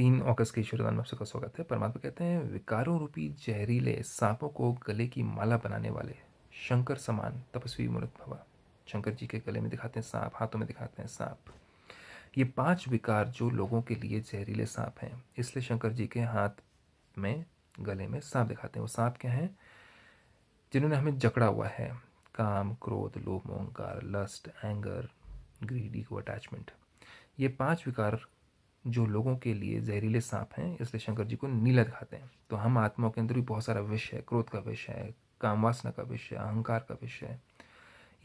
तीन अगस्त के शुरुआत में सबका स्वागत है परमात्मा कहते हैं विकारों रूपी जहरीले सांपों को गले की माला बनाने वाले शंकर समान तपस्वी मूर्त भवा शंकर जी के गले में दिखाते हैं सांप हाथों में दिखाते हैं सांप ये पांच विकार जो लोगों के लिए जहरीले सांप हैं इसलिए शंकर जी के हाथ में गले में सांप दिखाते हैं वो सांप क्या हैं जिन्होंने हमें जकड़ा हुआ है काम क्रोध लोभ ओंकार लस्ट एंगर ग्रीडी को अटैचमेंट ये पांच विकार जो लोगों के लिए जहरीले सांप हैं इसलिए शंकर जी को नीला दिखाते हैं तो हम आत्माओं के अंदर भी बहुत सारा विष है क्रोध का विष है कामवासना का विष है अहंकार का विष है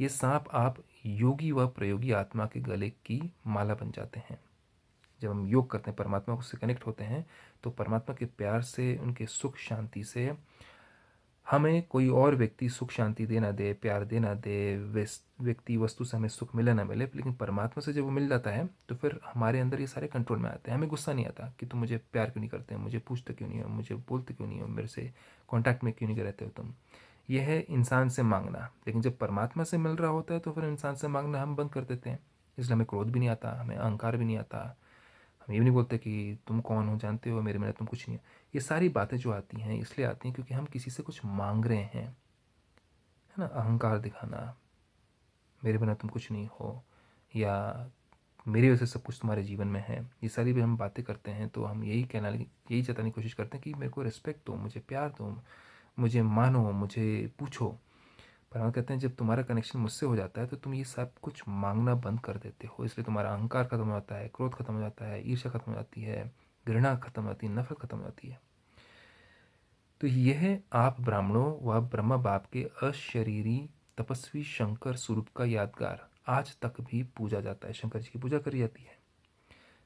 ये सांप आप योगी व प्रयोगी आत्मा के गले की माला बन जाते हैं जब हम योग करते हैं परमात्मा को से कनेक्ट होते हैं तो परमात्मा के प्यार से उनके सुख शांति से हमें कोई और व्यक्ति सुख शांति देना दे प्यार देना दे व्यक्ति वस्तु से हमें सुख मिले ना मिले लेकिन परमात्मा से जब वो मिल जाता है तो फिर हमारे अंदर ये सारे कंट्रोल में आते हैं हमें गुस्सा नहीं आता कि तुम मुझे प्यार क्यों नहीं करते मुझे पूछते क्यों नहीं हो मुझे बोलते क्यों नहीं हो मेरे से कॉन्टैक्ट में क्यों नहीं रहते हो तुम यह है इंसान से मांगना लेकिन जब परमात्मा से मिल रहा होता है तो फिर इंसान से मांगना हम बंद कर देते हैं इसलिए हमें क्रोध भी नहीं आता हमें अहंकार भी नहीं आता हम ये भी नहीं बोलते कि तुम कौन हो जानते हो मेरे मेरे तुम कुछ नहीं ये सारी बातें जो आती हैं इसलिए आती हैं क्योंकि हम किसी से कुछ मांग रहे हैं है ना अहंकार दिखाना मेरे बिना तुम कुछ नहीं हो या मेरी वजह से सब कुछ तुम्हारे जीवन में है ये सारी भी हम बातें करते हैं तो हम यही कहना यही जताने की कोशिश करते हैं कि मेरे को रिस्पेक्ट दो मुझे प्यार दो मुझे मानो मुझे पूछो भगवान कहते हैं जब तुम्हारा कनेक्शन मुझसे हो जाता है तो तुम ये सब कुछ मांगना बंद कर देते हो इसलिए तुम्हारा अहंकार खत्म हो जाता है क्रोध खत्म हो जाता है ईर्ष्या खत्म हो जाती है घृणा खत्म हो जाती है नफरत खत्म हो जाती है तो यह आप ब्राह्मणों व ब्रह्मा बाप के अशरीरी तपस्वी शंकर स्वरूप का यादगार आज तक भी पूजा जाता है शंकर जी की पूजा करी जाती है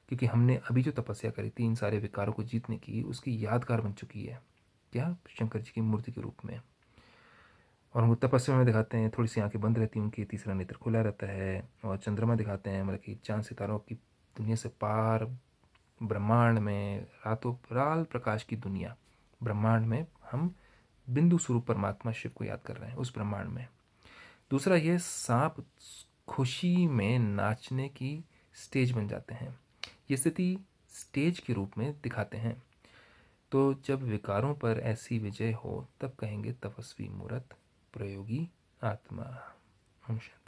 क्योंकि हमने अभी जो तपस्या करी थी इन सारे विकारों को जीतने की उसकी यादगार बन चुकी है क्या शंकर जी की मूर्ति के रूप में और हम तपस्या में दिखाते हैं थोड़ी सी आंखें बंद रहती हैं उनकी तीसरा नेत्र खुला रहता है और चंद्रमा दिखाते हैं मतलब कि चांद सितारों की दुनिया से पार ब्रह्मांड में रातों राल प्रकाश की दुनिया ब्रह्मांड में हम बिंदु स्वरूप परमात्मा शिव को याद कर रहे हैं उस ब्रह्मांड में दूसरा ये सांप खुशी में नाचने की स्टेज बन जाते हैं ये स्थिति स्टेज के रूप में दिखाते हैं तो जब विकारों पर ऐसी विजय हो तब कहेंगे तपस्वी मूर्त प्रयोगी आत्मा नमस्कार